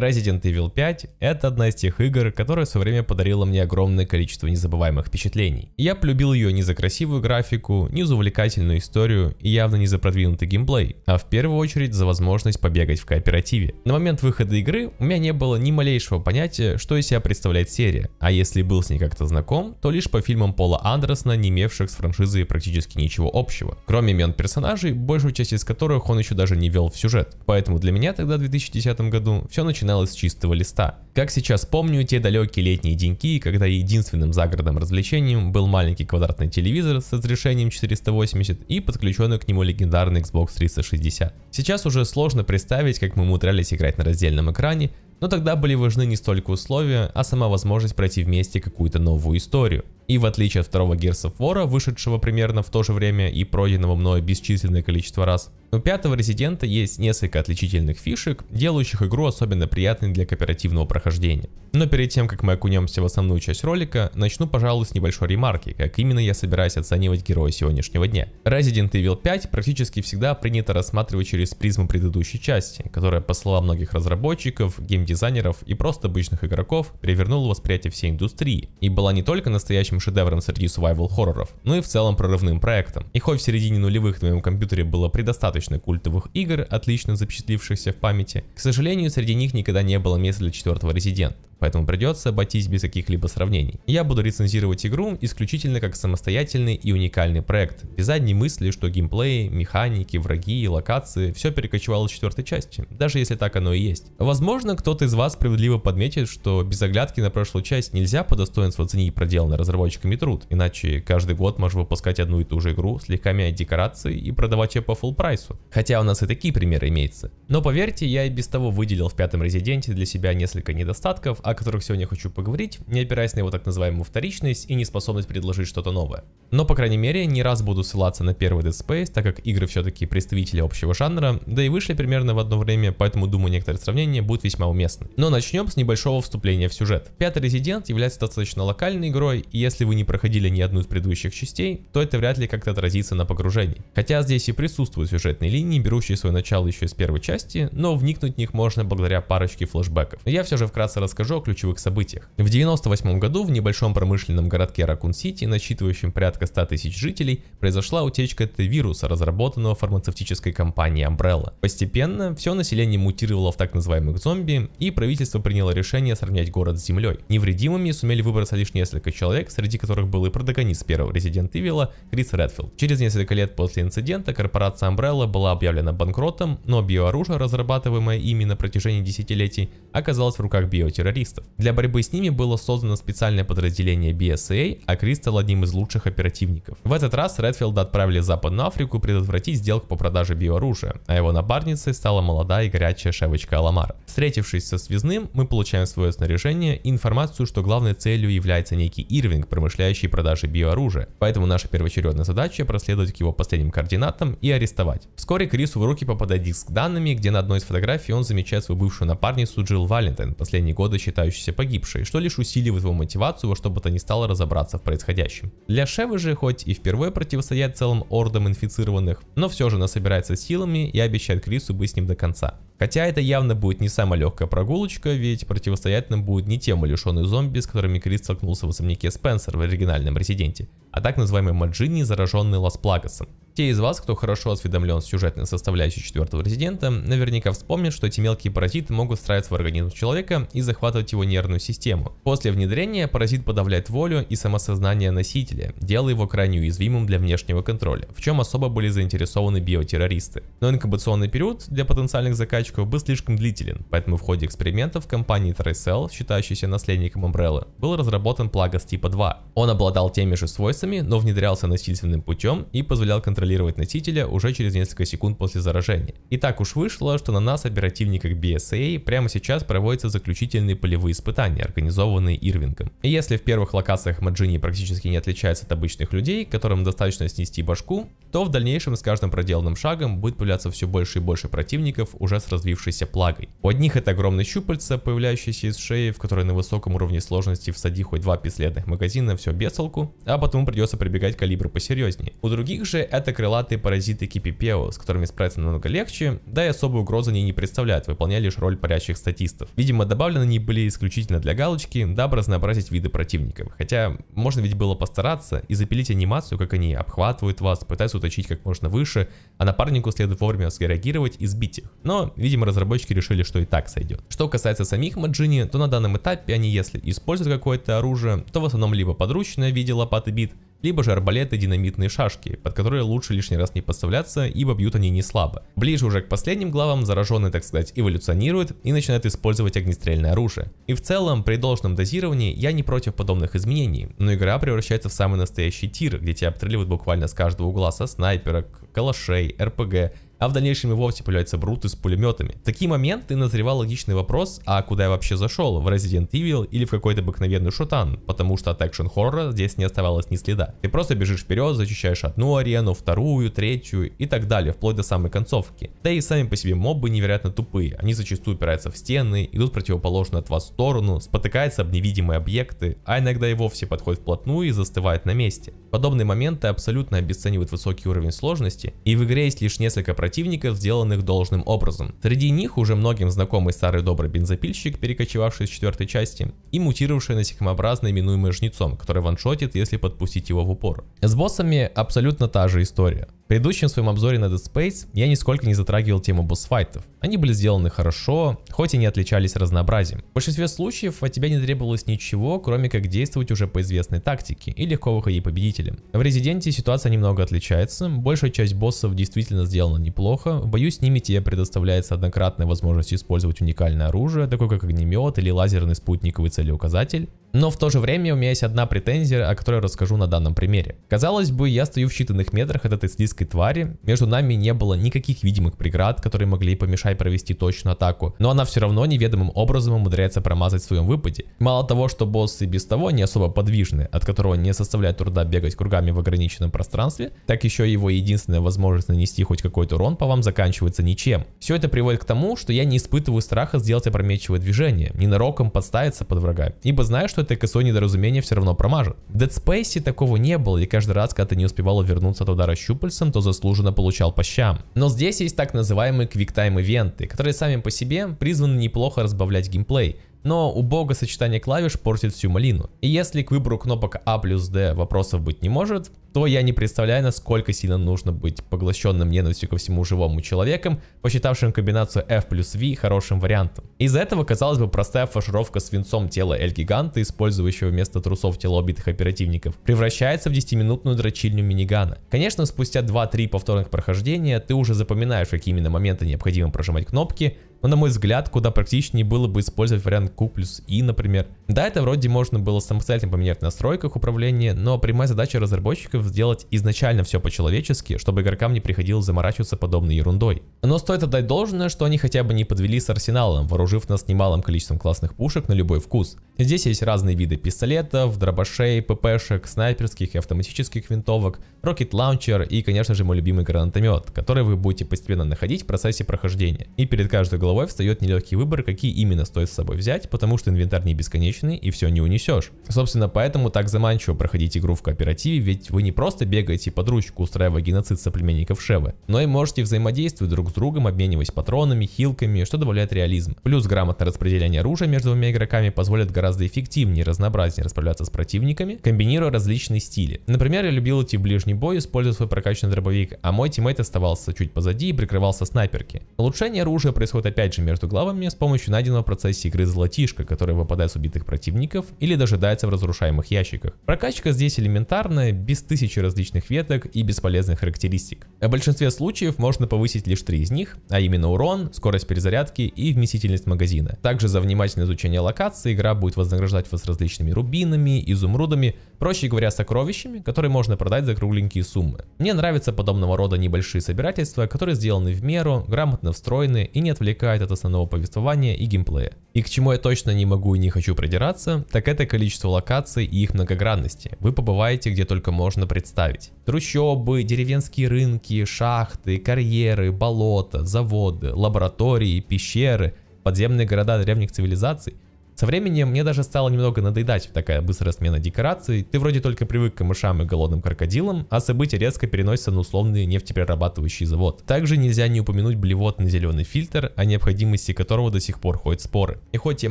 Resident Evil 5 – это одна из тех игр, которая со временем подарила мне огромное количество незабываемых впечатлений. Я полюбил ее не за красивую графику, не за увлекательную историю и явно не за продвинутый геймплей, а в первую очередь за возможность побегать в кооперативе. На момент выхода игры у меня не было ни малейшего понятия, что из себя представляет серия, а если был с ней как-то знаком, то лишь по фильмам Пола Андерсона, не имевших с франшизой практически ничего общего, кроме имен персонажей, большую часть из которых он еще даже не вел в сюжет. Поэтому для меня тогда в 2010 году все началось начиналось с чистого листа. Как сейчас помню те далекие летние деньки, когда единственным загородным развлечением был маленький квадратный телевизор с разрешением 480 и подключенный к нему легендарный Xbox 360. Сейчас уже сложно представить, как мы умудрялись играть на раздельном экране, но тогда были важны не столько условия, а сама возможность пройти вместе какую-то новую историю. И в отличие от второго Gears of War, вышедшего примерно в то же время и пройденного мною бесчисленное количество раз, у пятого Резидента есть несколько отличительных фишек, делающих игру особенно приятной для кооперативного прохождения. Но перед тем, как мы окунемся в основную часть ролика, начну, пожалуй, с небольшой ремарки, как именно я собираюсь оценивать героя сегодняшнего дня. Resident Evil 5 практически всегда принято рассматривать через призму предыдущей части, которая, по словам многих разработчиков, геймдизайнеров и просто обычных игроков, перевернула восприятие всей индустрии и была не только настоящим настоящим шедевром среди survival хорроров, ну и в целом прорывным проектом. И хоть в середине нулевых на моем компьютере было предостаточно культовых игр, отлично запечатлившихся в памяти, к сожалению, среди них никогда не было места для четвертого резидента, поэтому придется обойтись без каких-либо сравнений. Я буду рецензировать игру исключительно как самостоятельный и уникальный проект, без задней мысли, что геймплей, механики, враги и локации все перекочевало с четвертой части, даже если так оно и есть. Возможно, кто-то из вас справедливо подметит, что без оглядки на прошлую часть нельзя по достоинству оценить проделанное разработчиком разработчиками труд, иначе каждый год можешь выпускать одну и ту же игру, слегка менять декорации и продавать ее по full прайсу. Хотя у нас и такие примеры имеются. Но поверьте, я и без того выделил в пятом резиденте для себя несколько недостатков, о которых сегодня хочу поговорить, не опираясь на его так называемую вторичность и неспособность предложить что-то новое. Но, по крайней мере, не раз буду ссылаться на первый Dead Space, так как игры все-таки представители общего жанра, да и вышли примерно в одно время, поэтому думаю некоторые сравнения будут весьма уместны. Но начнем с небольшого вступления в сюжет. Пятый Резидент является достаточно локальной игрой, и если если вы не проходили ни одну из предыдущих частей, то это вряд ли как-то отразится на погружении. Хотя здесь и присутствуют сюжетные линии, берущие свое начало еще из первой части, но вникнуть в них можно благодаря парочке флешбеков. я все же вкратце расскажу о ключевых событиях. В 98 году в небольшом промышленном городке Ракун-Сити, насчитывающем порядка 100 тысяч жителей, произошла утечка Т-вируса, разработанного фармацевтической компанией Umbrella. Постепенно все население мутировало в так называемых зомби, и правительство приняло решение сравнять город с землей. Невредимыми сумели выбраться лишь несколько человек, среди среди которых был и протагонист первого Resident Evil Крис Редфилд. Через несколько лет после инцидента корпорация Umbrella была объявлена банкротом, но биооружие, разрабатываемое ими на протяжении десятилетий, оказалось в руках биотеррористов. Для борьбы с ними было создано специальное подразделение BSA, а Крис стал одним из лучших оперативников. В этот раз Редфилда отправили в Западную Африку предотвратить сделку по продаже биооружия, а его напарницей стала молодая и горячая шавочка Аламара. Встретившись со связным, мы получаем свое снаряжение и информацию, что главной целью является некий Ирвинг, промышляющий продажи биооружия, поэтому наша первоочередная задача проследовать к его последним координатам и арестовать. Вскоре Крису в руки попадает диск с данными, где на одной из фотографий он замечает свою бывшую напарницу Джилл Валентин, последние годы считающуюся погибшей, что лишь усиливает его мотивацию во что бы то ни стало разобраться в происходящем. Для Шевы же, хоть и впервые противостоять целым ордам инфицированных, но все же она собирается силами и обещает Крису быть с ним до конца. Хотя это явно будет не самая легкая прогулочка, ведь противостоять нам будут не те умалишенные зомби, с которыми Крис столкнулся в особняке Спенсер в оригинальном Резиденте, а так называемые маджини, зараженные Лас-Плагасом. Те из вас, кто хорошо осведомлен с сюжетной составляющей четвертого резидента, наверняка вспомнят, что эти мелкие паразиты могут встраиваться в организм человека и захватывать его нервную систему. После внедрения паразит подавляет волю и самосознание носителя, делая его крайне уязвимым для внешнего контроля, в чем особо были заинтересованы биотеррористы. Но инкубационный период для потенциальных заказчиков был слишком длителен, поэтому в ходе экспериментов компании Tricell, считающейся наследником Umbrella, был разработан плагос типа 2. Он обладал теми же свойствами, пальцами, но внедрялся насильственным путем и позволял контролировать носителя уже через несколько секунд после заражения. И так уж вышло, что на нас, оперативниках BSA, прямо сейчас проводятся заключительные полевые испытания, организованные Ирвингом. И если в первых локациях Маджини практически не отличается от обычных людей, которым достаточно снести башку, то в дальнейшем с каждым проделанным шагом будет появляться все больше и больше противников уже с развившейся плагой. У одних это огромные щупальца, появляющиеся из шеи, в которой на высоком уровне сложности всади хоть два пистолетных магазина, все без толку, а потом придется прибегать к калибру посерьезнее. У других же это крылатые паразиты Кипипео, с которыми справиться намного легче, да и особой угрозы они не представляют, выполняя лишь роль парящих статистов. Видимо, добавлены они были исключительно для галочки, дабы разнообразить виды противников. Хотя, можно ведь было постараться и запилить анимацию, как они обхватывают вас, пытаются уточить как можно выше, а напарнику следует вовремя среагировать и сбить их. Но, видимо, разработчики решили, что и так сойдет. Что касается самих Маджини, то на данном этапе они, если используют какое-то оружие, то в основном либо подручное в виде лопаты бит, либо же арбалеты динамитные шашки, под которые лучше лишний раз не подставляться, ибо бьют они не слабо. Ближе уже к последним главам зараженные, так сказать, эволюционируют и начинают использовать огнестрельное оружие. И в целом, при должном дозировании, я не против подобных изменений, но игра превращается в самый настоящий тир, где тебя обстреливают буквально с каждого угла со снайперок, калашей, РПГ а в дальнейшем и вовсе появляются бруты с пулеметами. В такие моменты назревал логичный вопрос, а куда я вообще зашел, в Resident Evil или в какой-то обыкновенный шутан, потому что от экшен-хоррора здесь не оставалось ни следа. Ты просто бежишь вперед, защищаешь одну арену, вторую, третью и так далее, вплоть до самой концовки. Да и сами по себе мобы невероятно тупые, они зачастую упираются в стены, идут противоположно от вас сторону, спотыкаются об невидимые объекты, а иногда и вовсе подходят вплотную и застывают на месте. Подобные моменты абсолютно обесценивают высокий уровень сложности, и в игре есть лишь несколько противников, сделанных должным образом. Среди них уже многим знакомый старый добрый бензопильщик, перекочевавший из четвертой части, и мутировавший насекомообразно именуемый жнецом, который ваншотит, если подпустить его в упор. С боссами абсолютно та же история. В предыдущем своем обзоре на Dead Space я нисколько не затрагивал тему босс-файтов. Они были сделаны хорошо, хоть и не отличались разнообразием. В большинстве случаев от тебя не требовалось ничего, кроме как действовать уже по известной тактике и легко выходить победителем. В Резиденте ситуация немного отличается, большая часть боссов действительно сделана неплохо, в бою с ними тебе предоставляется однократная возможность использовать уникальное оружие, такое как огнемет или лазерный спутниковый целеуказатель, но в то же время у меня есть одна претензия, о которой расскажу на данном примере. Казалось бы, я стою в считанных метрах от этой слизкой твари, между нами не было никаких видимых преград, которые могли помешать провести точную атаку, но она все равно неведомым образом умудряется промазать в своем выпаде. Мало того, что боссы без того не особо подвижны, от которого не составляет труда бегать кругами в ограниченном пространстве, так еще его единственная возможность нанести хоть какой-то урон по вам заканчивается ничем. Все это приводит к тому, что я не испытываю страха сделать опрометчивое движение, ненароком подставиться под врага, ибо знаю, что это КСО недоразумение все равно промажет. В Dead Space такого не было, и каждый раз, когда ты не успевал вернуться от удара щупальцем, то заслуженно получал по щам. Но здесь есть так называемые квиктайм-ивенты, которые сами по себе призваны неплохо разбавлять геймплей, но убого сочетание клавиш портит всю малину. И если к выбору кнопок А плюс D вопросов быть не может, то я не представляю, насколько сильно нужно быть поглощенным ненавистью ко всему живому человеком, посчитавшим комбинацию F плюс V хорошим вариантом. Из-за этого, казалось бы, простая фаршировка свинцом тела Эль-Гиганта, использующего вместо трусов тело убитых оперативников, превращается в 10-минутную дрочильню минигана. Конечно, спустя 2-3 повторных прохождения ты уже запоминаешь, какие именно моменты необходимо прожимать кнопки, но на мой взгляд, куда практичнее было бы использовать вариант Q плюс I, например. Да, это вроде можно было самостоятельно поменять в настройках управления, но прямая задача разработчиков решив сделать изначально все по-человечески, чтобы игрокам не приходилось заморачиваться подобной ерундой. Но стоит отдать должное, что они хотя бы не подвели с арсеналом, вооружив нас немалым количеством классных пушек на любой вкус. Здесь есть разные виды пистолетов, дробашей, ППшек, снайперских и автоматических винтовок, рокет-лаунчер и, конечно же, мой любимый гранатомет, который вы будете постепенно находить в процессе прохождения. И перед каждой головой встает нелегкий выбор, какие именно стоит с собой взять, потому что инвентарь не бесконечный и все не унесешь. Собственно, поэтому так заманчиво проходить игру в кооперативе, ведь вы не просто бегаете под ручку, устраивая геноцид соплеменников Шевы, но и можете взаимодействовать друг с другом, обмениваясь патронами, хилками, что добавляет реализм. Плюс грамотное распределение оружия между двумя игроками позволит гораздо эффективнее и разнообразнее расправляться с противниками, комбинируя различные стили. Например, я любил идти в ближний бой, используя свой прокачанный дробовик, а мой тиммейт оставался чуть позади и прикрывался снайперки. Улучшение оружия происходит опять же между главами с помощью найденного в процессе игры золотишка, который выпадает с убитых противников или дожидается в разрушаемых ящиках. Прокачка здесь элементарная, без тысяч тысячи различных веток и бесполезных характеристик. В большинстве случаев можно повысить лишь три из них, а именно урон, скорость перезарядки и вместительность магазина. Также за внимательное изучение локации игра будет вознаграждать вас различными рубинами, изумрудами, проще говоря, сокровищами, которые можно продать за кругленькие суммы. Мне нравятся подобного рода небольшие собирательства, которые сделаны в меру, грамотно встроены и не отвлекают от основного повествования и геймплея. И к чему я точно не могу и не хочу продираться, так это количество локаций и их многогранности. Вы побываете где только можно представить. Трущобы, деревенские рынки, всякие шахты, карьеры, болота, заводы, лаборатории, пещеры, подземные города древних цивилизаций со временем мне даже стало немного надоедать такая быстрая смена декораций. Ты вроде только привык к мышам и голодным крокодилам, а события резко переносятся на условный нефтеперерабатывающий завод. Также нельзя не упомянуть блевотный зеленый фильтр, о необходимости которого до сих пор ходят споры. И хоть я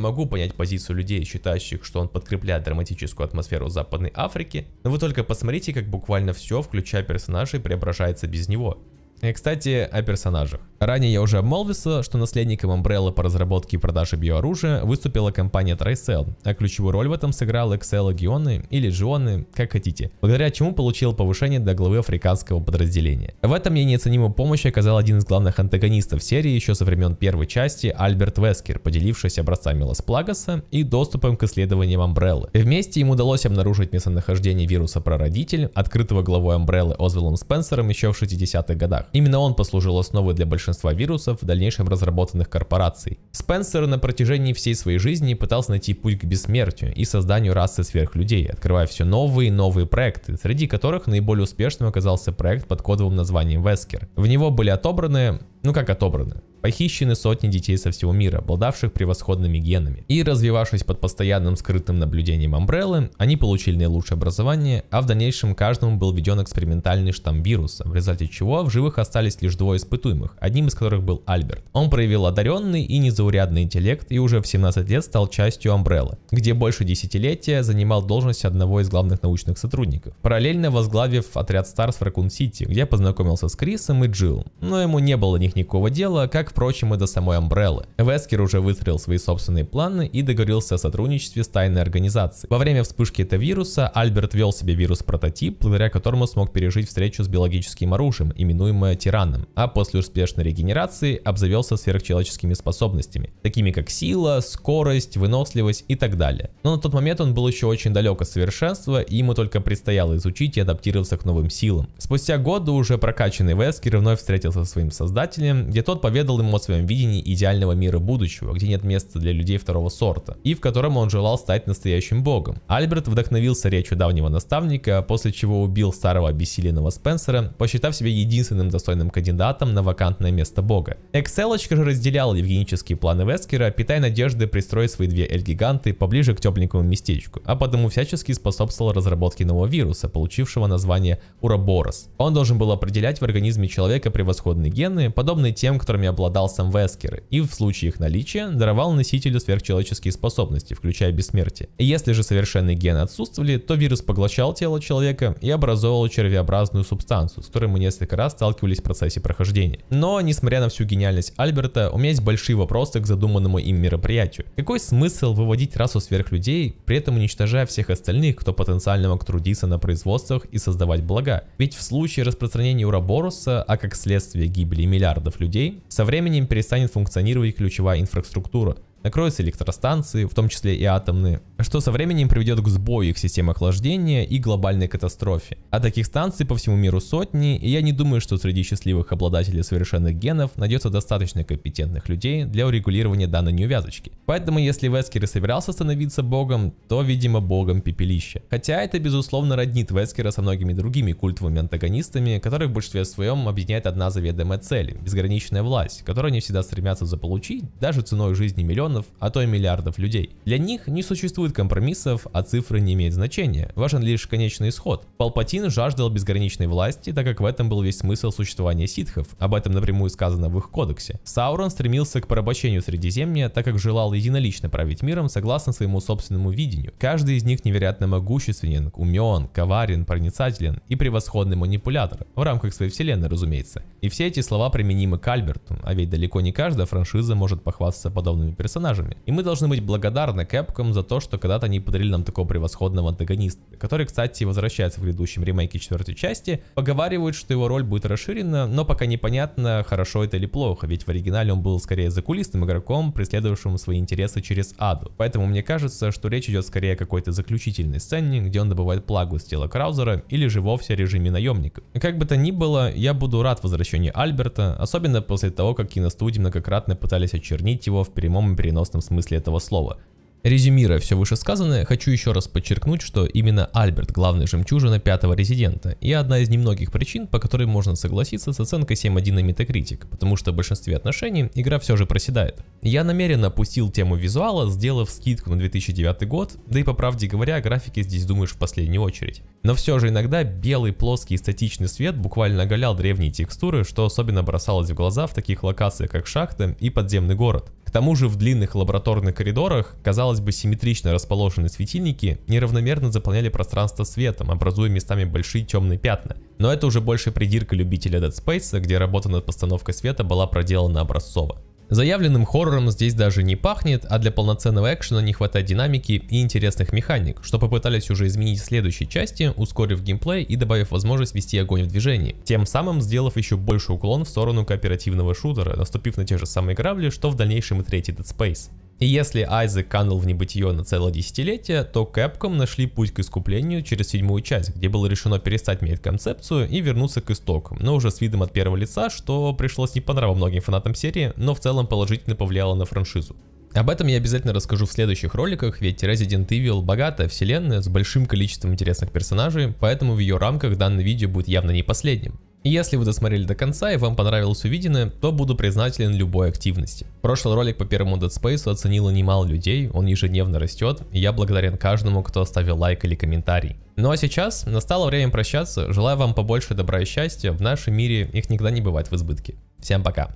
могу понять позицию людей, считающих, что он подкрепляет драматическую атмосферу Западной Африки, но вы только посмотрите, как буквально все, включая персонажей, преображается без него. И, кстати, о персонажах. Ранее я уже обмолвился, что наследником Umbrella по разработке и продаже биооружия выступила компания Tricell, а ключевую роль в этом сыграл Excel Гионы или Джионы, как хотите, благодаря чему получил повышение до главы африканского подразделения. В этом ей неоценимую помощь оказал один из главных антагонистов серии еще со времен первой части Альберт Вескер, поделившись образцами Лас-Плагаса и доступом к исследованиям Umbrella. Вместе им удалось обнаружить местонахождение вируса Прародитель, открытого главой Umbrella Озвелом Спенсером еще в 60-х годах. Именно он послужил основой для большинства вирусов, в дальнейшем разработанных корпораций. Спенсер на протяжении всей своей жизни пытался найти путь к бессмертию и созданию расы сверхлюдей, открывая все новые и новые проекты, среди которых наиболее успешным оказался проект под кодовым названием Вескер. В него были отобраны ну как отобраны. Похищены сотни детей со всего мира, обладавших превосходными генами. И развивавшись под постоянным скрытым наблюдением Амбреллы, они получили наилучшее образование, а в дальнейшем каждому был введен экспериментальный штамм вируса, в результате чего в живых остались лишь двое испытуемых, одним из которых был Альберт. Он проявил одаренный и незаурядный интеллект и уже в 17 лет стал частью Амбреллы, где больше десятилетия занимал должность одного из главных научных сотрудников, параллельно возглавив отряд Старс в Ракун Сити, где познакомился с Крисом и Джилл, но ему не было до них них никакого дела, как, впрочем, и до самой Umbrella. Вескер уже выстроил свои собственные планы и договорился о сотрудничестве с тайной организацией. Во время вспышки этого вируса Альберт вел себе вирус-прототип, благодаря которому смог пережить встречу с биологическим оружием, именуемое тираном, а после успешной регенерации обзавелся сверхчеловеческими способностями, такими как сила, скорость, выносливость и так далее. Но на тот момент он был еще очень далек от совершенства, и ему только предстояло изучить и адаптироваться к новым силам. Спустя годы уже прокачанный Вескер вновь встретился со своим создателем, песни, где тот поведал ему о своем видении идеального мира будущего, где нет места для людей второго сорта, и в котором он желал стать настоящим богом. Альберт вдохновился речью давнего наставника, после чего убил старого обессиленного Спенсера, посчитав себя единственным достойным кандидатом на вакантное место бога. Экселочка же разделял евгенические планы Вескера, питая надежды пристроить свои две эль-гиганты поближе к тепленькому местечку, а потому всячески способствовал разработке нового вируса, получившего название Ураборос. Он должен был определять в организме человека превосходные гены, подобно подобные тем, которыми обладал сам Вескер, и в случае их наличия даровал носителю сверхчеловеческие способности, включая бессмертие. Если же совершенные гены отсутствовали, то вирус поглощал тело человека и образовывал червеобразную субстанцию, с которой мы несколько раз сталкивались в процессе прохождения. Но, несмотря на всю гениальность Альберта, у меня есть большие вопросы к задуманному им мероприятию. Какой смысл выводить расу сверхлюдей, при этом уничтожая всех остальных, кто потенциально мог трудиться на производствах и создавать блага? Ведь в случае распространения Урабороса, а как следствие гибели миллиардов миллиардов людей, со временем перестанет функционировать ключевая инфраструктура, Накроются электростанции, в том числе и атомные, что со временем приведет к сбою их систем охлаждения и глобальной катастрофе. А таких станций по всему миру сотни, и я не думаю, что среди счастливых обладателей совершенных генов найдется достаточно компетентных людей для урегулирования данной неувязочки. Поэтому если Вескер и собирался становиться богом, то, видимо, богом пепелища. Хотя это, безусловно, роднит Вескера со многими другими культовыми антагонистами, которых в большинстве своем объединяет одна заведомая цель – безграничная власть, которую они всегда стремятся заполучить, даже ценой жизни миллионов миллионов, а то и миллиардов людей. Для них не существует компромиссов, а цифры не имеют значения, важен лишь конечный исход. Палпатин жаждал безграничной власти, так как в этом был весь смысл существования ситхов, об этом напрямую сказано в их кодексе. Саурон стремился к порабощению Средиземья, так как желал единолично править миром согласно своему собственному видению. Каждый из них невероятно могущественен, умен, коварен, проницателен и превосходный манипулятор, в рамках своей вселенной, разумеется. И все эти слова применимы к Альберту, а ведь далеко не каждая франшиза может похвастаться подобными персонажами персонажами. И мы должны быть благодарны Capcom за то, что когда-то они подарили нам такого превосходного антагониста, который, кстати, возвращается в грядущем ремейке четвертой части. Поговаривают, что его роль будет расширена, но пока непонятно, хорошо это или плохо, ведь в оригинале он был скорее закулисным игроком, преследовавшим свои интересы через аду. Поэтому мне кажется, что речь идет скорее о какой-то заключительной сцене, где он добывает плагу с тела Краузера или же вовсе режиме наемника. Как бы то ни было, я буду рад возвращению Альберта, особенно после того, как киностудии многократно пытались очернить его в прямом и переносном смысле этого слова. Резюмируя все вышесказанное, хочу еще раз подчеркнуть, что именно Альберт – главная жемчужина пятого резидента, и одна из немногих причин, по которой можно согласиться с оценкой 7.1 на Metacritic, потому что в большинстве отношений игра все же проседает. Я намеренно опустил тему визуала, сделав скидку на 2009 год, да и по правде говоря, графики здесь думаешь в последнюю очередь. Но все же иногда белый плоский статичный свет буквально оголял древние текстуры, что особенно бросалось в глаза в таких локациях, как шахты и подземный город. К тому же в длинных лабораторных коридорах, казалось бы, симметрично расположенные светильники неравномерно заполняли пространство светом, образуя местами большие темные пятна. Но это уже больше придирка любителя Dead Space, где работа над постановкой света была проделана образцово. Заявленным хоррором здесь даже не пахнет, а для полноценного экшена не хватает динамики и интересных механик, что попытались уже изменить в следующей части, ускорив геймплей и добавив возможность вести огонь в движении, тем самым сделав еще больше уклон в сторону кооперативного шутера, наступив на те же самые грабли, что в дальнейшем и третий Dead Space. И если Айзек канул в небытие на целое десятилетие, то Capcom нашли путь к искуплению через седьмую часть, где было решено перестать менять концепцию и вернуться к истокам, но уже с видом от первого лица, что пришлось не по нраву многим фанатам серии, но в целом положительно повлияло на франшизу. Об этом я обязательно расскажу в следующих роликах, ведь Resident Evil богатая вселенная с большим количеством интересных персонажей, поэтому в ее рамках данное видео будет явно не последним. Если вы досмотрели до конца и вам понравилось увиденное, то буду признателен любой активности. Прошлый ролик по первому Dead Space оценило немало людей, он ежедневно растет, и я благодарен каждому, кто оставил лайк или комментарий. Ну а сейчас настало время прощаться, желаю вам побольше добра и счастья, в нашем мире их никогда не бывает в избытке. Всем пока!